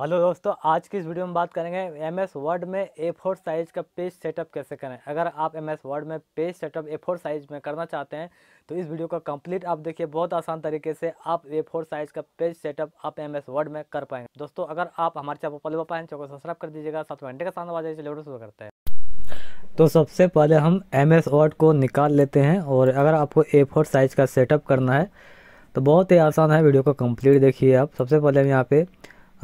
hello दोस्तों आज की इस वीडियो में बात करेंगे एम एस वर्ड में ए फोर साइज़ का पेज सेटअप कैसे करें अगर आप एम एस वर्ड में page setup A four size में करना चाहते हैं तो इस वीडियो का कंप्लीट आप देखिए बहुत आसान तरीके से आप ए फोर साइज़ का पेज सेटअप आप एम एस वर्ड में कर पाएंगे दोस्तों अगर आप हमारे चैनल पर पहले पाएँ चैनल को सब्सक्राइब कर दीजिएगा साथ घंटे का सामने आ जाइए शुरू करते हैं तो सबसे पहले हम एम एस वर्ड को निकाल लेते हैं और अगर आपको ए फोर साइज़ का सेटअप करना है तो बहुत ही आसान है वीडियो को कम्प्लीट देखिए आप सबसे पहले हम यहाँ पर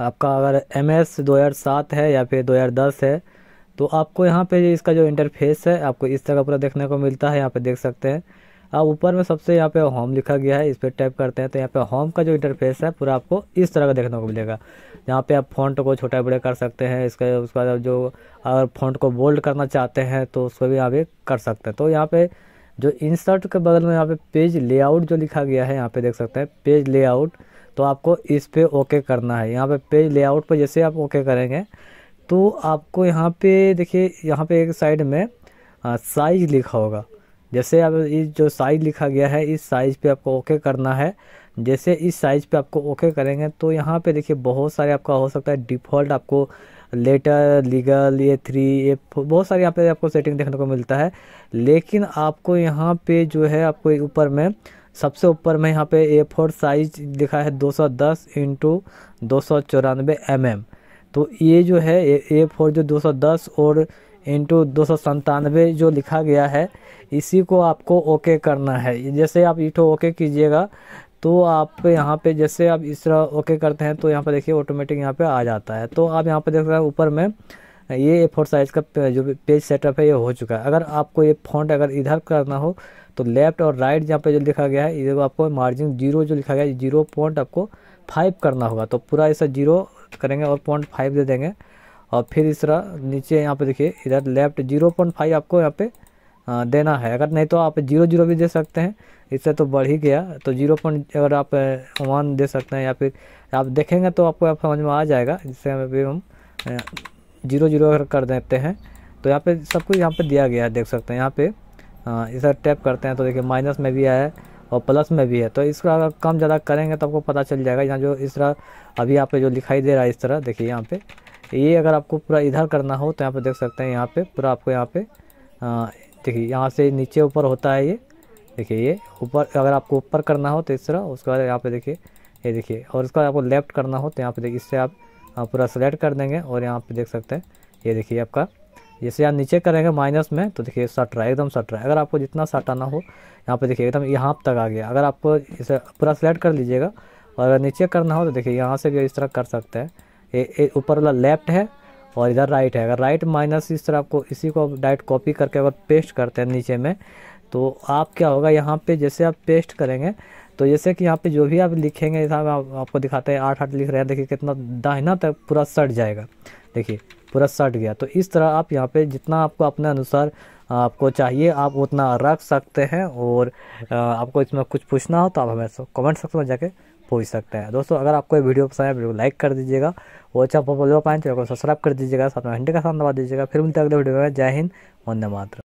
आपका अगर एम एस दो हज़ार सात है या फिर दो हज़ार दस है तो आपको यहाँ पे इसका जो इंटरफेस है आपको इस तरह पूरा देखने को मिलता है यहाँ पे देख सकते हैं आप ऊपर में सबसे यहाँ पे होम लिखा गया है इस पर टैप करते हैं तो यहाँ पे होम का जो इंटरफेस है पूरा आपको इस तरह का देखने को मिलेगा यहाँ पे आप फ़ॉन्ट को छोटा बड़े कर सकते हैं इसका उसका जो अगर फ़ॉन्ट को बोल्ड करना चाहते हैं तो उसको भी यहाँ पे कर सकते हैं तो यहाँ पे जो इंसर्ट के बगल में यहाँ पे पेज लेआउट जो लिखा गया है यहाँ पे देख सकते हैं पेज लेआउट तो आपको इस पर ओके करना है यहाँ पे पेज लेआउट पर जैसे आप ओके करेंगे तो आपको यहाँ पे देखिए यहाँ पे एक साइड में साइज लिखा होगा जैसे आप इस जो साइज लिखा गया है इस साइज़ पे आपको ओके करना है जैसे इस साइज़ पे आपको ओके करेंगे तो यहाँ पे देखिए बहुत सारे आपका हो सकता है डिफ़ॉल्ट आपको लेटर लीगल ये थ्री ये बहुत सारे यहाँ पे आपको सेटिंग देखने को मिलता है लेकिन आपको यहाँ पे जो है आपको ऊपर में सबसे ऊपर में यहाँ पे ए फोर साइज लिखा है 210 सौ दस इंटू दो सौ चौरानवे एम एम तो ये जो है ए फोर जो 210 और इंटू दो जो लिखा गया है इसी को आपको ओके करना है जैसे आप इटो तो ओके कीजिएगा तो आप यहाँ पे जैसे आप इस तरह ओके करते हैं तो यहाँ पे देखिए ऑटोमेटिक यहाँ पे आ जाता है तो आप यहाँ पे देख रहे हैं ऊपर में ये ए फोर साइज़ का जो पेज सेटअप है ये हो चुका है अगर आपको ये फॉन्ट अगर इधर करना हो तो लेफ्ट और राइट जहाँ पे जो लिखा गया है इधर आपको मार्जिन जीरो जो लिखा गया है जीरो पॉइंट आपको फाइव करना होगा तो पूरा ऐसा जीरो करेंगे और पॉइंट फाइव दे देंगे और फिर इस तरह नीचे यहाँ पे देखिए इधर लेफ्ट जीरो पॉइंट फाइव आपको यहाँ पे देना है अगर नहीं तो आप जीरो जीरो भी दे सकते हैं इससे तो बढ़ ही गया तो जीरो पॉइंट अगर आप वन दे सकते हैं या फिर आप देखेंगे तो आपको समझ में आ जाएगा जिससे हम जीरो जीरो कर देते हैं तो यहाँ पे सब कुछ यहाँ पे दिया गया है देख सकते हैं यहाँ पे इसे टैप करते हैं तो देखिए माइनस में भी है और प्लस में भी है तो इसका अगर कम ज़्यादा करेंगे तो आपको पता चल जाएगा यहाँ जो इस तरह अभी यहाँ पे जो लिखाई दे रहा है इस तरह देखिए यहाँ पे ये अगर आपको पूरा इधर करना हो तो यहाँ पे देख सकते हैं यहाँ पे पूरा आपको यहाँ पे देखिए यहाँ से नीचे ऊपर होता है ये देखिए ये ऊपर अगर आपको ऊपर करना हो तो इस तरह उसके बाद यहाँ पे देखिए ये देखिए और बाद आपको लेफ्ट करना हो तो यहाँ पे देखिए इससे आप आप पूरा सेलेक्ट कर देंगे और यहाँ पे देख सकते हैं ये देखिए आपका जैसे आप नीचे करेंगे माइनस में तो देखिए सट रहा है एकदम सट रहा है अगर आपको जितना सटाना हो यहाँ पे देखिए एकदम यहाँ तक आ गया अगर आपको इसे पूरा सेलेक्ट कर लीजिएगा और अगर नीचे करना हो तो देखिए यहाँ से भी इस तरह कर सकते हैं ये ऊपर वाला लेफ्ट है और इधर राइट है अगर राइट माइनस इस तरह आपको इसी को डायरेक्ट कॉपी करके अगर पेस्ट करते हैं नीचे में तो आप क्या होगा यहाँ पे जैसे आप पेस्ट करेंगे तो जैसे कि यहाँ पे जो भी आप लिखेंगे जैसा आप, आपको दिखाते हैं आठ आठ लिख रहे हैं देखिए कितना दाहिना तक तो पूरा सट जाएगा देखिए पूरा सट गया तो इस तरह आप यहाँ पे जितना आपको अपने अनुसार आपको चाहिए आप उतना रख सकते हैं और आपको इसमें कुछ पूछना हो तो आप हमें कमेंट सेक्शन में जाके पूछ सकते हैं दोस्तों अगर आपको ये वीडियो पसंद है वीडियो लाइक कर दीजिएगा वो अच्छा पॉपुलर पाएँ चैनल को सब्सक्राइब कर दीजिएगा साथ में घंटे का साथ दबा दीजिएगा फिर मिलते अगले वीडियो में जय हिंद वंदे मात्र